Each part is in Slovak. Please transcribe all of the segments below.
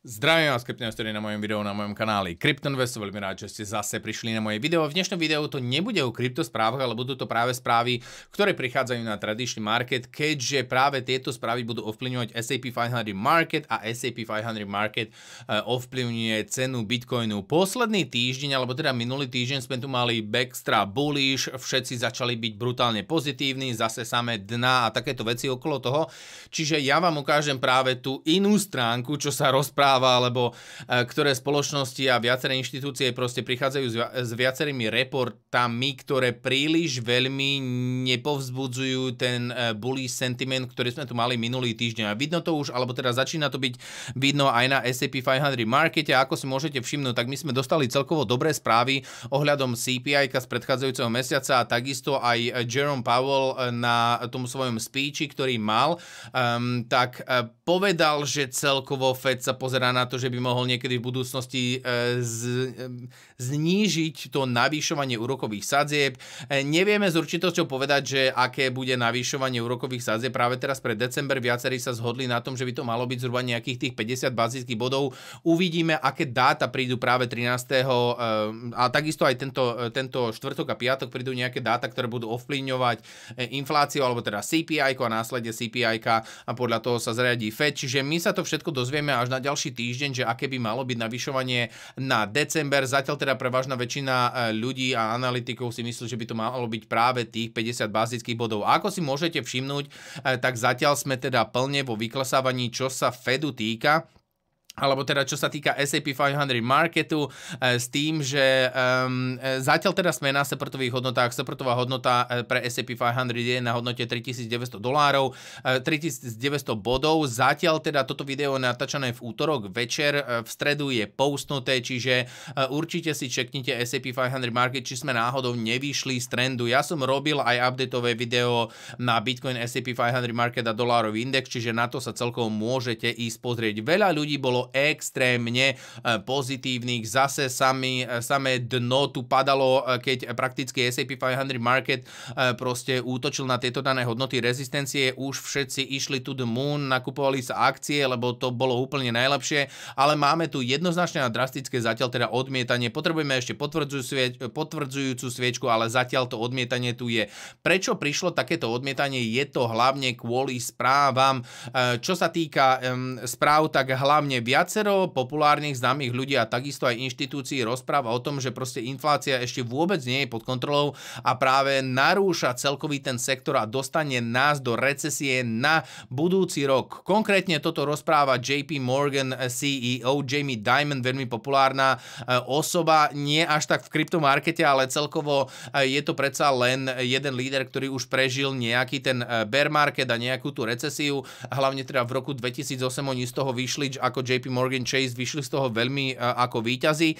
Zdravím vás, Krypton Story na mojom videu na mojom kanáli CryptonVest. Veľmi rád, že ste zase prišli na moje video. V dnešnom videu to nebude o kryptosprávach, ale budú to práve správy, ktoré prichádzajú na tradičný market, keďže práve tieto správy budú ovplyvňovať SAP 500 Market a SAP 500 Market e, ovplyvňuje cenu Bitcoinu. Posledný týždeň, alebo teda minulý týždeň sme tu mali backstra bullish, všetci začali byť brutálne pozitívni, zase samé dna a takéto veci okolo toho. Čiže ja vám ukážem práve tú inú stránku, čo sa rozpráva práva, alebo e, ktoré spoločnosti a viaceré inštitúcie proste prichádzajú s viacerými reportami, ktoré príliš veľmi nepovzbudzujú ten e, bully sentiment, ktorý sme tu mali minulý týždeň. A vidno to už, alebo teda začína to byť vidno aj na SAP 500 markete. A ako si môžete všimnúť, tak my sme dostali celkovo dobré správy ohľadom CPI z predchádzajúceho mesiaca a takisto aj Jerome Powell e, na tom svojom speechi, ktorý mal, um, tak povedal, že celkovo Fed sa pozerá pozerá teda na to, že by mohol niekedy v budúcnosti e, z, e, znížiť to navýšovanie úrokových sadzieb. E, nevieme s určitosťou povedať, že aké bude navýšovanie úrokových sadzieb. Práve teraz pre december viacerí sa zhodli na tom, že by to malo byť zhruba nejakých tých 50 bazických bodov. Uvidíme, aké dáta prídu práve 13. a takisto aj tento, tento štvrtok a piatok prídu nejaké dáta, ktoré budú ovplyvňovať infláciu, alebo teda CPI a následne CPI a podľa toho sa zriadí Fed. Čiže my sa to všetko dozvieme až na ďalší ďalší týždeň, že aké by malo byť navyšovanie na december. Zatiaľ teda prevažná väčšina e, ľudí a analytikov si myslí, že by to malo byť práve tých 50 bazických bodov. A ako si môžete všimnúť, e, tak zatiaľ sme teda plne vo vyklesávaní, čo sa Fedu týka alebo teda čo sa týka SAP 500 marketu e, s tým, že um, zatiaľ teda sme na seportových hodnotách. Seportová hodnota e, pre SAP 500 je na hodnote 3900 dolárov, 3900 bodov. Zatiaľ teda toto video je natáčané v útorok večer, v stredu je postnuté, čiže určite si čeknite SAP 500 market, či sme náhodou nevyšli z trendu. Ja som robil aj updateové video na Bitcoin SAP 500 market a dolárový index, čiže na to sa celkom môžete ísť pozrieť. Veľa ľudí bolo extrémne eh, pozitívnych. Zase sami, eh, samé dno tu padalo, eh, keď prakticky S&P 500 market proste útočil na tieto dané hodnoty rezistencie. Už všetci išli tu the moon, nakupovali sa akcie, lebo to bolo úplne najlepšie. Ale máme tu jednoznačné a drastické zatiaľ teda odmietanie. Potrebujeme ešte potvrdzujúcu sviečku, ale zatiaľ to odmietanie tu je. Prečo prišlo takéto odmietanie? Je to hlavne kvôli správam. Čo sa týka správ, tak hlavne viacero populárnych známych ľudí a takisto aj inštitúcií rozpráva o tom, že proste inflácia ešte vôbec nie je pod kontrolou a práve narúša celkový ten sektor a dostane nás do recesie na budúci rok. Konkrétne toto rozpráva JP Morgan eh, CEO Jamie Dimon, veľmi populárna eh, osoba, nie až tak v kryptomarkete, ale celkovo eh, je to predsa len jeden líder, ktorý už prežil nejaký ten bear market a nejakú tú recesiu, hlavne teda v roku 2008 oni z toho vyšli ako JP JP Morgan Chase vyšli z toho veľmi e, ako výťazí. E,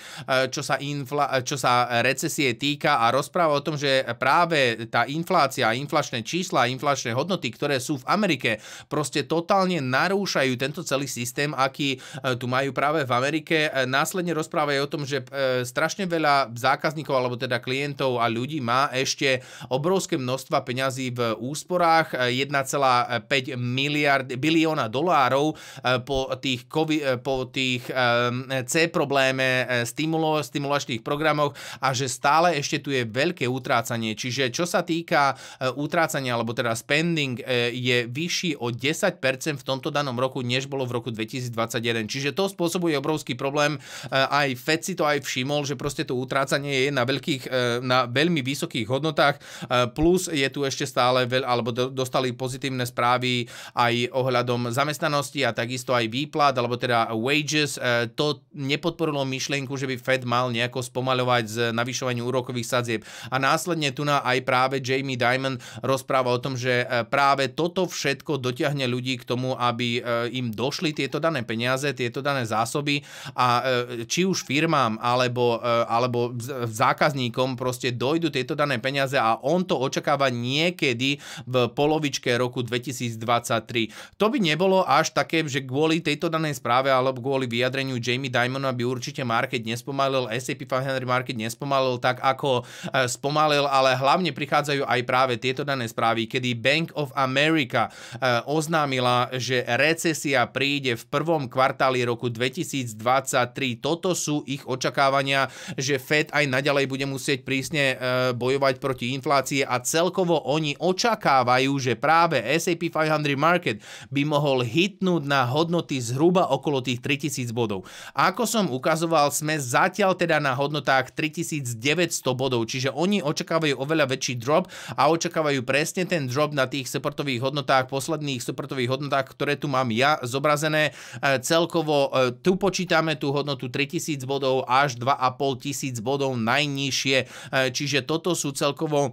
čo sa, infla, e, čo sa recesie týka a rozpráva o tom, že práve tá inflácia, inflačné čísla, inflačné hodnoty, ktoré sú v Amerike, proste totálne narúšajú tento celý systém, aký tu majú práve v Amerike. Následne rozpráva aj o tom, že strašne veľa zákazníkov alebo teda klientov a ľudí má ešte obrovské množstva peňazí v úsporách, 1,5 miliard, bilióna dolárov po tých COVID, Eh, po tých eh, C probléme eh, stimulo, stimulačných programoch a že stále ešte tu je veľké utrácanie. Čiže čo sa týka utrácania, alebo teda spending je vyšší o 10% v tomto danom roku, než bolo v roku 2021. Čiže to spôsobuje obrovský problém. Aj Fed si to aj všimol, že proste to utrácanie je na, veľkých, na veľmi vysokých hodnotách. Plus je tu ešte stále, veľ, alebo dostali pozitívne správy aj ohľadom zamestnanosti a takisto aj výplat, alebo teda wages, e, to nepodporilo myšlienku, že by Fed mal nejako spomaľovať z navyšovaní úrokových sadzieb. A následne tu na aj práve Jamie Dimon rozpráva o tom, že e, práve toto všetko dotiahne ľudí k tomu, aby e, im došli tieto dané peniaze, tieto dané zásoby a či už firmám alebo, alebo zákazníkom proste dojdu tieto dané peniaze a on to očakáva niekedy v polovičke roku 2023. To by nebolo až také, že kvôli tejto danej správe práve alebo kvôli vyjadreniu Jamie Dimonu, aby určite market nespomalil, S&P 500 market nespomalil tak, ako e, spomalil, ale hlavne prichádzajú aj práve tieto dané správy, kedy Bank of America e, oznámila, že recesia príde v prvom kvartáli roku 2023. Toto sú ich očakávania, že Fed aj naďalej bude musieť prísne e, bojovať proti inflácie a celkovo oni očakávajú, že práve S&P 500 market by mohol hitnúť na hodnoty zhruba okolo okolo tých 3000 bodov. A ako som ukazoval, sme zatiaľ teda na hodnotách 3900 bodov, čiže oni očakávajú oveľa väčší drop a očakávajú presne ten drop na tých supportových hodnotách, posledných supportových hodnotách, ktoré tu mám ja zobrazené. E, celkovo e, tu počítame tú hodnotu 3000 bodov až 2500 bodov najnižšie, e, čiže toto sú celkovo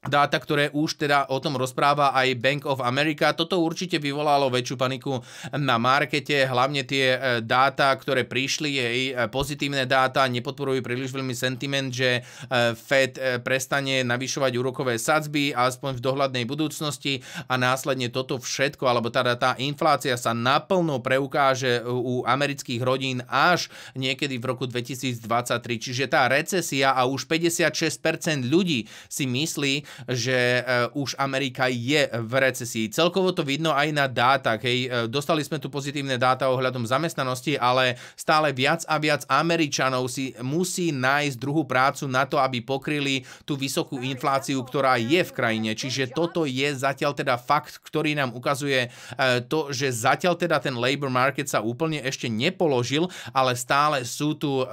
dáta, ktoré už teda o tom rozpráva aj Bank of America. Toto určite vyvolalo väčšiu paniku na markete, hlavne tie e, dáta, ktoré prišli, jej e, pozitívne dáta nepodporujú príliš veľmi sentiment, že e, Fed prestane navyšovať úrokové sadzby aspoň v dohľadnej budúcnosti a následne toto všetko, alebo teda tá inflácia sa naplno preukáže u amerických rodín až niekedy v roku 2023. Čiže tá recesia a už 56% ľudí si myslí, že e, už Amerika je v recesii. Celkovo to vidno aj na dátach. Hej. E, dostali sme tu pozitívne dáta ohľadom zamestnanosti, ale stále viac a viac Američanov si musí nájsť druhú prácu na to, aby pokryli tú vysokú infláciu, ktorá je v krajine. Čiže toto je zatiaľ teda fakt, ktorý nám ukazuje e, to, že zatiaľ teda ten labor market sa úplne ešte nepoložil, ale stále sú tu um,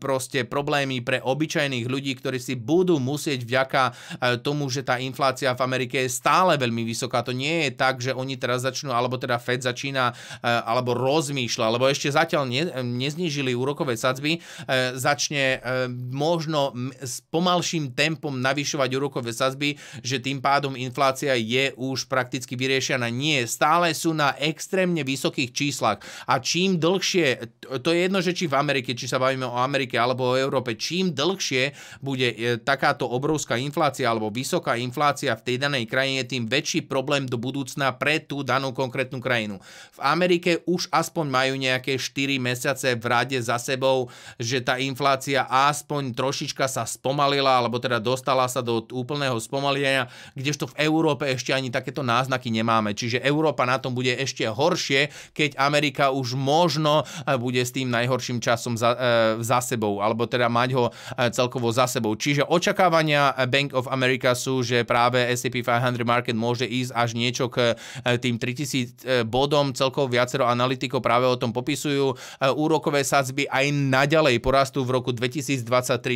proste problémy pre obyčajných ľudí, ktorí si budú musieť vďaka tomu, že tá inflácia v Amerike je stále veľmi vysoká. To nie je tak, že oni teraz začnú, alebo teda Fed začína, e, alebo rozmýšľa, alebo ešte zatiaľ ne, e, neznižili úrokové sadzby, e, začne možno s pomalším tempom navyšovať úrokové sadzby, že tým pádom inflácia je už prakticky vyriešená. Nie, stále sú na extrémne vysokých číslach a čím dlhšie, to je jedno, že či v Amerike, či sa bavíme o Amerike alebo o Európe, čím dlhšie bude takáto obrovská inflácia alebo alebo vysoká inflácia v tej danej krajine, tým väčší problém do budúcna pre tú danú konkrétnu krajinu. V Amerike už aspoň majú nejaké 4 mesiace v rade za sebou, že tá inflácia aspoň trošička sa spomalila, alebo teda dostala sa do úplného spomalenia, kdežto v Európe ešte ani takéto náznaky nemáme. Čiže Európa na tom bude ešte horšie, keď Amerika už možno eh, bude s tým najhorším časom za, e, za sebou, alebo teda mať ho eh, celkovo za sebou. Čiže očakávania Bank of America sú, že práve S&P 500 market môže ísť až niečo k e, tým 3000 e, bodom. Celkovo viacero analytikov práve o tom popisujú. E, úrokové sadzby aj naďalej porastú v roku 2023.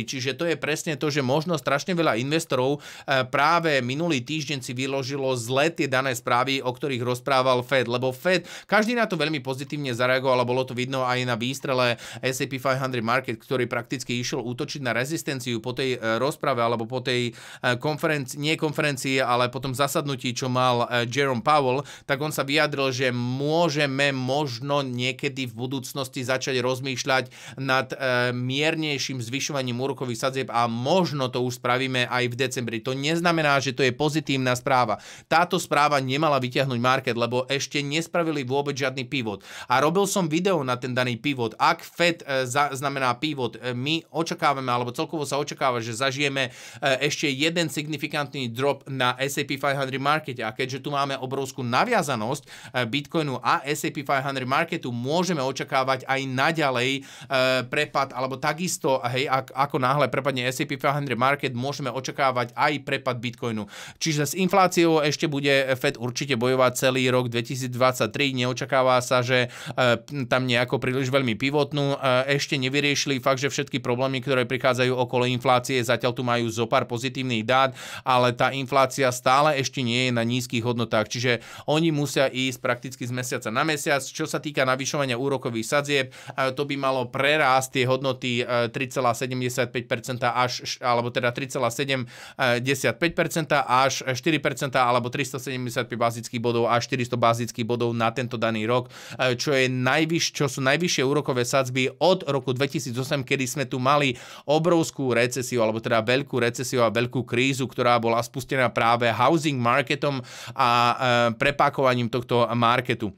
Čiže to je presne to, že možno strašne veľa investorov práve minulý týždeň si vyložilo zle tie dané správy, o ktorých rozprával Fed. Lebo Fed, každý na to veľmi pozitívne zareagoval a bolo to vidno aj na výstrele S&P 500 market, ktorý prakticky išiel útočiť na rezistenciu po tej rozprave alebo po tej konferenci- nie konferencii, ale potom zasadnutí, čo mal e, Jerome Powell, tak on sa vyjadril, že môžeme možno niekedy v budúcnosti začať rozmýšľať nad e, miernejším zvyšovaním úrokových sadzieb a možno to už spravíme aj v decembri. To neznamená, že to je pozitívna správa. Táto správa nemala vyťahnuť market, lebo ešte nespravili vôbec žiadny pivot. A robil som video na ten daný pivot. Ak Fed e, za znamená pivot, my očakávame, alebo celkovo sa očakáva, že zažijeme ešte jeden signifikantný drop na SAP 500 markete a keďže tu máme obrovskú naviazanosť eh, Bitcoinu a SAP 500 marketu, môžeme očakávať aj naďalej eh, prepad, alebo takisto, hej, ako náhle prepadne S&P 500 market, môžeme očakávať aj prepad Bitcoinu. Čiže s infláciou ešte bude Fed určite bojovať celý rok 2023, neočakáva sa, že eh, tam nejako príliš veľmi pivotnú, ešte nevyriešili fakt, že všetky problémy, ktoré prichádzajú okolo inflácie, zatiaľ tu majú zo pár pozitívnych dát, krát, ale tá inflácia stále ešte nie je na nízkych hodnotách. Čiže oni musia ísť prakticky z mesiaca na mesiac. Čo sa týka navyšovania úrokových sadzieb, eh, to by malo prerásť tie hodnoty 3,75% eh, až, alebo teda 3,75% až 4% alebo 375 bazických bodov až 400 bazických bodov na tento daný rok, eh, čo, je najvyš, čo sú najvyššie úrokové sadzby od roku 2008, kedy sme tu mali obrovskú recesiu, alebo teda veľkú recesiu a veľkú krízu krízu, ktorá bola spustená práve housing marketom a e, prepakovaním tohto marketu.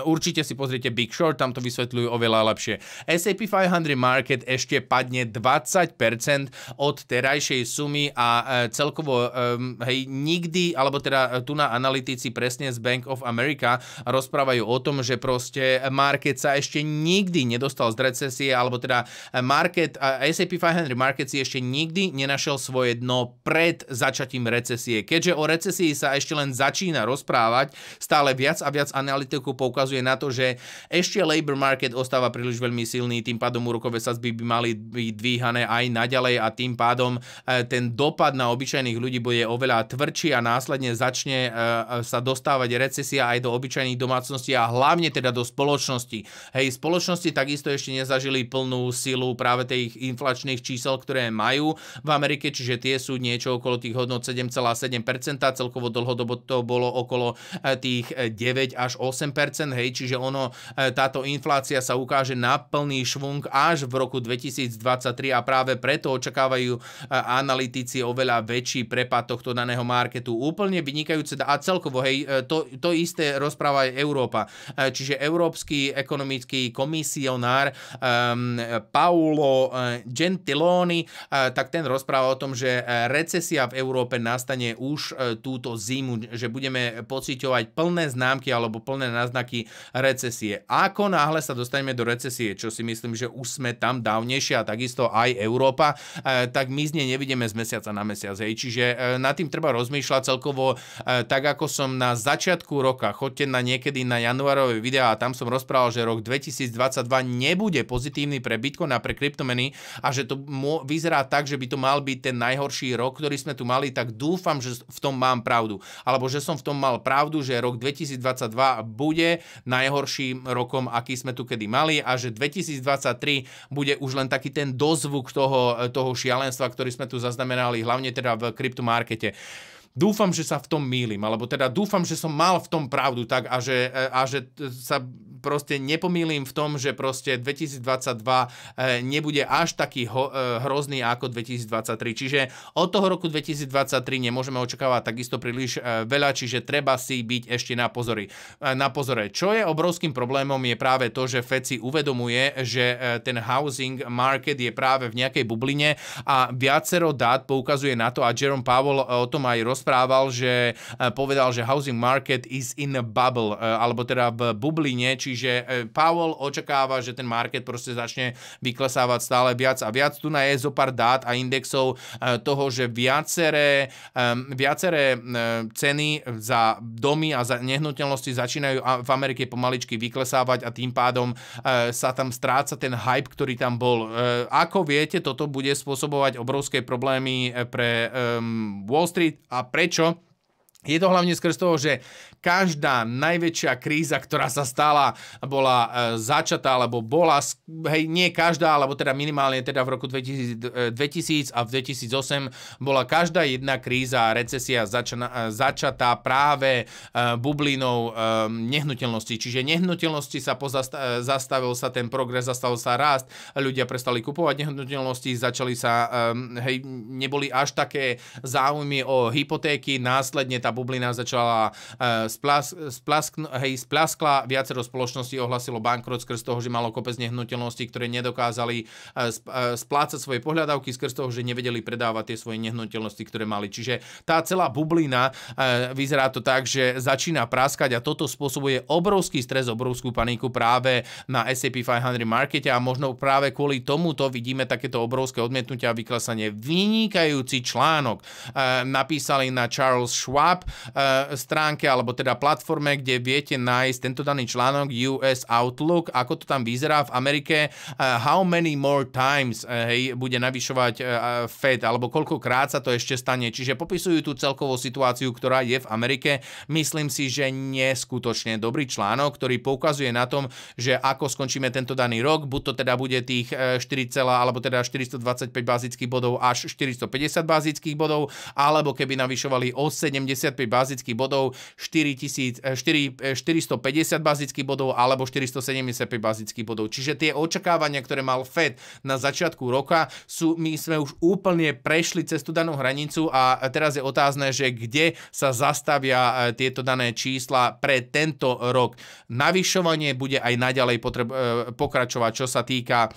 Určite si pozrite Big Short, tam to vysvetľujú oveľa lepšie. SAP 500 Market ešte padne 20% od terajšej sumy a e, celkovo e, hej, nikdy, alebo teda e, tu na analytici presne z Bank of America rozprávajú o tom, že proste market sa ešte nikdy nedostal z recesie, alebo teda market, SAP 500 Market si ešte nikdy nenašiel svoje dno pred začatím recesie. Keďže o recesii sa ešte len začína rozprávať, stále viac a viac analytiku poukazujú poukazuje na to, že ešte labor market ostáva príliš veľmi silný, tým pádom úrokové sazby by mali byť dvíhané aj naďalej a tým pádom e, ten dopad na obyčajných ľudí bude oveľa tvrdší a následne začne e, e, sa dostávať recesia aj do obyčajných domácností a hlavne teda do spoločnosti. Hej, spoločnosti takisto ešte nezažili plnú silu práve tých inflačných čísel, ktoré majú v Amerike, čiže tie sú niečo okolo tých hodnot 7,7%, celkovo dlhodobo to bolo okolo tých 9 až 8%, hej, čiže ono, e, táto inflácia sa ukáže na plný švung až v roku 2023 a práve preto očakávajú e, analytici oveľa väčší prepad tohto daného marketu. Úplne vynikajúce a celkovo, hej, e, to, to isté rozpráva aj Európa. Čiže Európsky ekonomický komisionár um, Paulo Gentiloni, tak ten rozpráva o tom, že recesia v Európe nastane už túto zimu, že budeme pociťovať plné známky alebo plné náznaky znaky recesie. Ako náhle sa dostaneme do recesie, čo si myslím, že už sme tam dávnejšie a takisto aj Európa, e, tak my z nej nevidíme z mesiaca na mesiac. Hej. Čiže e, nad tým treba rozmýšľať celkovo e, tak, ako som na začiatku roka, chodte na niekedy na januárové videá a tam som rozprával, že rok 2022 nebude pozitívny pre Bitcoin a pre kryptomeny a že to vyzerá tak, že by to mal byť ten najhorší rok, ktorý sme tu mali, tak dúfam, že v tom mám pravdu. Alebo že som v tom mal pravdu, že rok 2022 bude najhorším rokom, aký sme tu kedy mali a že 2023 bude už len taký ten dozvuk toho, toho šialenstva, ktorý sme tu zaznamenali, hlavne teda v kryptomarkete dúfam, že sa v tom mýlim, alebo teda dúfam, že som mal v tom pravdu tak a že, e, a že sa proste nepomýlim v tom, že proste 2022 e, nebude až taký ho, e, hrozný ako 2023. Čiže od toho roku 2023 nemôžeme očakávať takisto príliš veľa, čiže treba si byť ešte na, pozory. na pozore. Čo je obrovským problémom je práve to, že Fed si uvedomuje, že ten housing market je práve v nejakej bubline a viacero dát poukazuje na to a Jerome Powell o tom aj rozprával rozprával, že eh, povedal, že housing market is in a bubble, eh, alebo teda v bubline, čiže eh, Powell očakáva, že ten market proste začne vyklesávať stále viac a viac. Tu na je zo pár dát a indexov toho, že viaceré, viaceré ceny za domy a za nehnuteľnosti začínajú v Amerike pomaličky vyklesávať a tým pádom sa tam stráca ten hype, ktorý tam bol. Ako viete, toto bude spôsobovať obrovské problémy pre Wall Street a prečo? Je to hlavne skrz toho, že každá najväčšia kríza, ktorá sa stala, bola e, začatá, alebo bola, hej, nie každá, alebo teda minimálne teda v roku 2000, 2000 e, a v 2008 bola každá jedna kríza a recesia začana, e, začatá práve bublinou nehnuteľnosti. Čiže nehnuteľnosti sa pozasta, zastavil sa ten progres, zastavil sa rast, ľudia prestali kupovať nehnuteľnosti, začali sa, hej, neboli až také záujmy o hypotéky, následne tá bublina začala uh, e, splask, splask, hej, splaskla, viacero spoločností ohlasilo bankrot skrz toho, že malo kopec nehnuteľností, ktoré nedokázali uh, splácať svoje pohľadávky skrz toho, že nevedeli predávať tie svoje nehnuteľnosti, ktoré mali. Čiže tá celá bublina uh, vyzerá to tak, že začína praskať a toto spôsobuje obrovský stres, obrovskú paniku práve na SAP 500 markete a možno práve kvôli tomuto vidíme takéto obrovské odmietnutia a vyklesanie. Vynikajúci článok napísali na Charles Schwab, e, stránke alebo teda platforme, kde viete nájsť tento daný článok US Outlook, ako to tam vyzerá v Amerike, eh, how many more times eh, hej, bude navyšovať Fed alebo koľkokrát sa to ešte stane. Čiže popisujú tú celkovú situáciu, ktorá je v Amerike. Myslím si, že neskutočne dobrý článok, ktorý poukazuje na tom, že ako skončíme tento daný rok, buď to teda bude tých 4, alebo teda 425 bazických bodov až 450 bazických bodov, alebo keby navyšovali o 70 45 bazických bodov, 4, 450 e, e, bazických bodov alebo 475 bazických bodov. Čiže tie očakávania, ktoré mal Fed na začiatku roka, sú, my sme už úplne prešli cez tú danú hranicu a teraz je otázne, že kde sa zastavia e, tieto dané čísla pre tento rok. Navyšovanie bude aj naďalej potreb, pokračovať, čo sa týka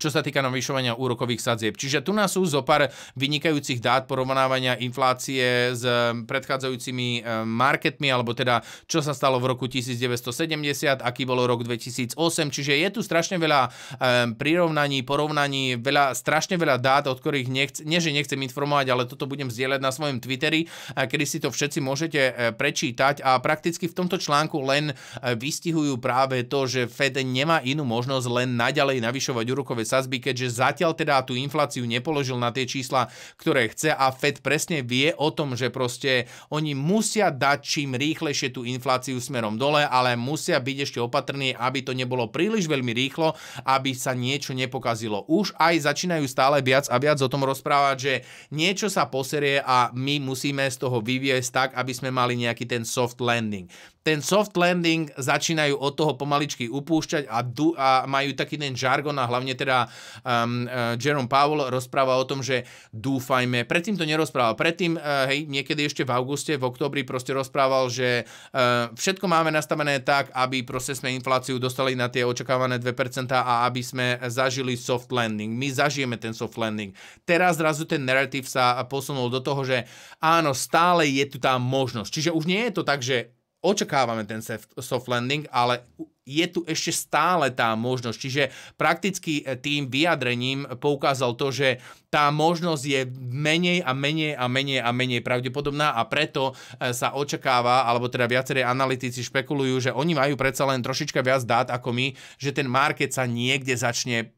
čo sa týka navyšovania úrokových sadzieb. Čiže tu nás sú zo pár vynikajúcich dát porovnávania inflácie s eh, predchádzajúcimi eh, marketmi, alebo teda čo sa stalo v roku 1970, aký bolo rok 2008. Čiže je tu strašne veľa eh, prirovnaní, porovnaní, veľa, strašne veľa dát, od ktorých nechc, nie, že nechcem informovať, ale toto budem zdieľať na svojom Twitteri, kedy si to všetci môžete prečítať a prakticky v tomto článku len vystihujú práve to, že Fed nemá inú možnosť len naďalej navyšovať úrokové úrokové sazby, keďže zatiaľ teda tú infláciu nepoložil na tie čísla, ktoré chce a Fed presne vie o tom, že proste oni musia dať čím rýchlejšie tú infláciu smerom dole, ale musia byť ešte opatrní, aby to nebolo príliš veľmi rýchlo, aby sa niečo nepokazilo. Už aj začínajú stále viac a viac o tom rozprávať, že niečo sa poserie a my musíme z toho vyviesť tak, aby sme mali nejaký ten soft landing ten soft landing začínajú od toho pomaličky upúšťať a, du- a majú taký ten žargon a hlavne teda um, uh, Jerome Powell rozpráva o tom, že dúfajme, predtým to nerozprával, predtým, uh, hej, niekedy ešte v auguste, v oktobri proste rozprával, že uh, všetko máme nastavené tak, aby proste sme infláciu dostali na tie očakávané 2% a aby sme zažili soft landing. My zažijeme ten soft landing. Teraz zrazu ten narratív sa posunul do toho, že áno, stále je tu tá možnosť. Čiže už nie je to tak, že očakávame ten soft landing, ale je tu ešte stále tá možnosť. Čiže prakticky e, tým vyjadrením poukázal to, že tá možnosť je menej a menej a menej a menej pravdepodobná a preto e, sa očakáva, alebo teda viaceré analytici špekulujú, že oni majú predsa len trošička viac dát ako my, že ten market sa niekde začne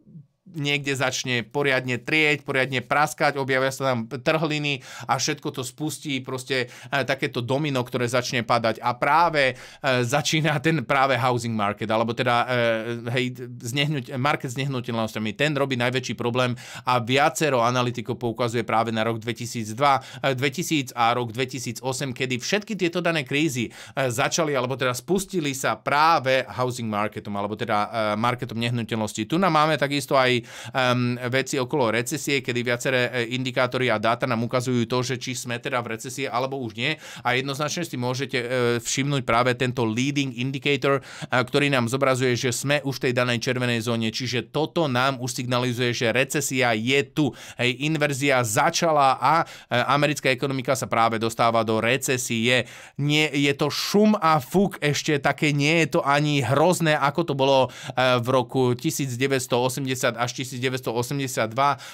niekde začne poriadne trieť, poriadne praskať, objavia sa tam trhliny a všetko to spustí proste e, takéto domino, ktoré začne padať. A práve e, začína ten práve housing market, alebo teda e, hej, znehnuť, market s nehnuteľnosťami. Ten robí najväčší problém a viacero analytikov poukazuje práve na rok 2002, 2000 a rok 2008, kedy všetky tieto dané krízy začali, alebo teda spustili sa práve housing marketom, alebo teda marketom nehnuteľnosti. Tu nám máme takisto aj tej um, ehm, veci okolo recesie, kedy viaceré e, indikátory a dáta nám ukazujú to, že či sme teda v recesie alebo už nie. A jednoznačne si môžete e, všimnúť práve tento leading indicator, e, ktorý nám zobrazuje, že sme už v tej danej červenej zóne. Čiže toto nám už signalizuje, že recesia je tu. Hej, inverzia začala a americká ekonomika sa práve dostáva do recesie. Nie, je to šum a fuk ešte také, nie je to ani hrozné, ako to bolo v roku 1980 až 1982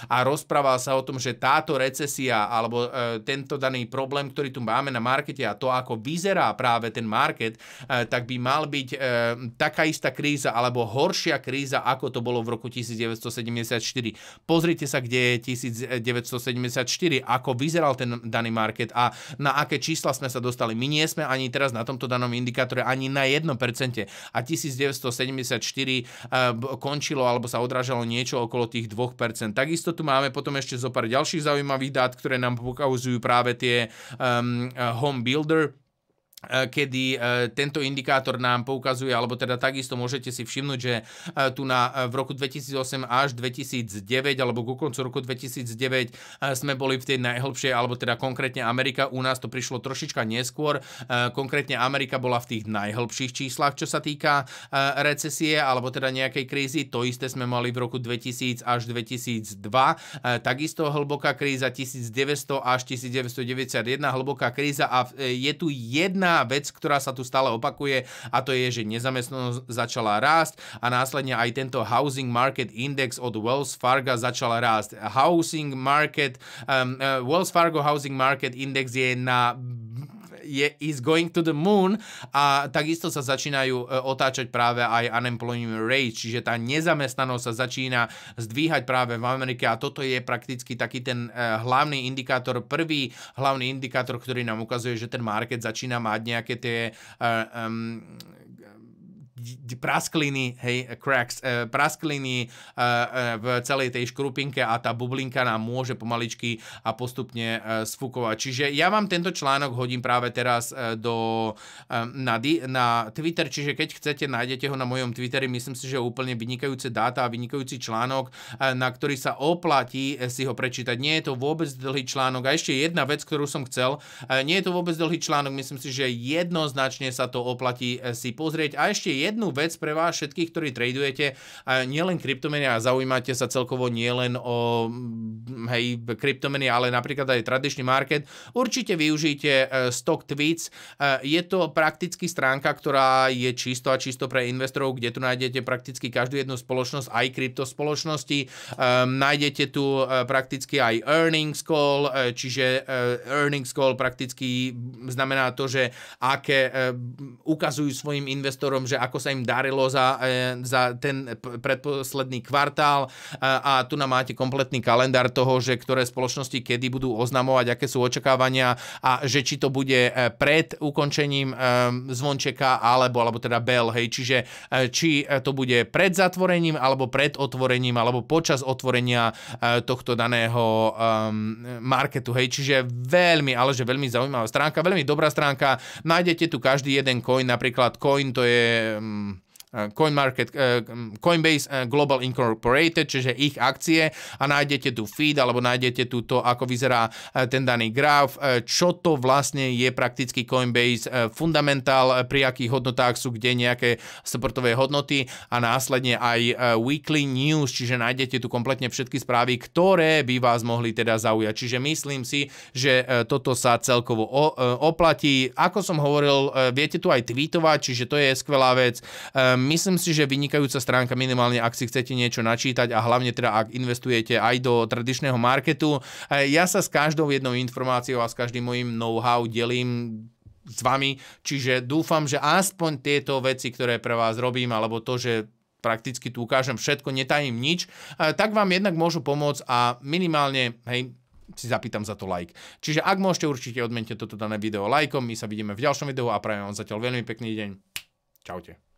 a rozprával sa o tom, že táto recesia alebo e, tento daný problém, ktorý tu máme na markete a to, ako vyzerá práve ten market, e, tak by mal byť e, taká istá kríza alebo horšia kríza, ako to bolo v roku 1974. Pozrite sa, kde je 1974, ako vyzeral ten daný market a na aké čísla sme sa dostali. My nie sme ani teraz na tomto danom indikátore ani na 1% a 1974 končilo alebo sa odrážalo nie niečo okolo tých 2%. Takisto tu máme potom ešte zo pár ďalších zaujímavých dát, ktoré nám pokazujú práve tie um, home builder E, kedy e, tento indikátor nám poukazuje, alebo teda takisto môžete si všimnúť, že e, tu na, v roku 2008 až 2009, alebo ku koncu roku 2009 sme boli v tej najhlbšej, alebo teda konkrétne Amerika, u nás to prišlo trošička neskôr, konkrétne Amerika bola v tých najhlbších číslach, čo sa týka recesie, alebo teda nejakej krízy, to isté sme mali v roku 2000 až 2002, takisto hlboká kríza 1900 až 1991, hlboká kríza a je tu jedna jediná vec, ktorá sa tu stále opakuje a to je, že nezamestnanosť začala rásť a následne aj tento Housing Market Index od Wells Fargo začala rásť. Housing Market, um, uh, Wells Fargo Housing Market Index je na je is going to the moon a takisto sa začínajú e, otáčať práve aj unemployment rate, čiže tá nezamestnanosť sa začína zdvíhať práve v Amerike a toto je prakticky taký ten e, hlavný indikátor, prvý hlavný indikátor, ktorý nám ukazuje, že ten market začína mať nejaké tie um, praskliny, hej, eh, cracks, e, praskliny e, e, v celej tej škrupinke a tá bublinka nám môže pomaličky a postupne e, sfúkovať. Čiže ja vám tento článok hodím práve teraz e, do, e, na, di, na Twitter, čiže keď chcete, nájdete ho na mojom Twitteri, myslím si, že úplne vynikajúce dáta a vynikajúci článok, e, na ktorý sa oplatí si ho prečítať. Nie je to vôbec dlhý článok a ešte jedna vec, ktorú som chcel, e, nie je to vôbec dlhý článok, myslím si, že jednoznačne sa to oplatí si pozrieť a ešte jednu vec pre vás všetkých, ktorí tradujete, a nielen kryptomeny a zaujímate sa celkovo nielen o mm, hej, kryptomeny, ale napríklad aj tradičný market, určite využite e, Stock Tweets. E, je to prakticky stránka, ktorá je čisto a čisto pre investorov, kde tu nájdete prakticky každú jednu spoločnosť, aj spoločnosti e, Nájdete tu prakticky aj earnings call, čiže earnings call prakticky znamená to, že aké ukazujú svojim investorom, že ak ako sa im darilo za, e, za ten predposledný kvartál e, a tu nám máte kompletný kalendár toho, že ktoré spoločnosti kedy budú oznamovať, aké sú očakávania a že či to bude e, pred ukončením zvončeka alebo, alebo teda bell, hej, čiže či to bude pred zatvorením alebo pred otvorením alebo počas otvorenia tohto daného marketu, hej, čiže veľmi, ale že veľmi zaujímavá stránka, veľmi dobrá stránka, nájdete tu každý jeden coin, napríklad coin to je um, Eh, CoinMarket, eh, Coinbase eh, Global Incorporated, čiže ich akcie a nájdete tu feed alebo nájdete tu to, ako vyzerá ten daný graf, čo to vlastne je prakticky Coinbase fundamentál, pri akých hodnotách sú kde nejaké supportové hodnoty a následne aj weekly news, čiže nájdete tu kompletne všetky správy, ktoré by vás mohli teda zaujať. Čiže myslím si, že toto sa celkovo oplatí. Ako som hovoril, viete tu aj tweetovať, čiže to je skvelá vec ehm, myslím si, že vynikajúca stránka minimálne, ak si chcete niečo načítať a hlavne teda, ak investujete aj do tradičného marketu. E, ja sa s každou jednou informáciou a s každým mojim know-how delím s vami, čiže dúfam, že aspoň tieto veci, ktoré pre vás robím, alebo to, že prakticky tu ukážem všetko, netajím nič, e, tak vám jednak môžu pomôcť a minimálne, hej, si zapýtam za to like. Čiže ak môžete, určite odmente toto dané video lajkom, my sa vidíme v ďalšom videu a prajem vám zatiaľ veľmi pekný deň. Čaute.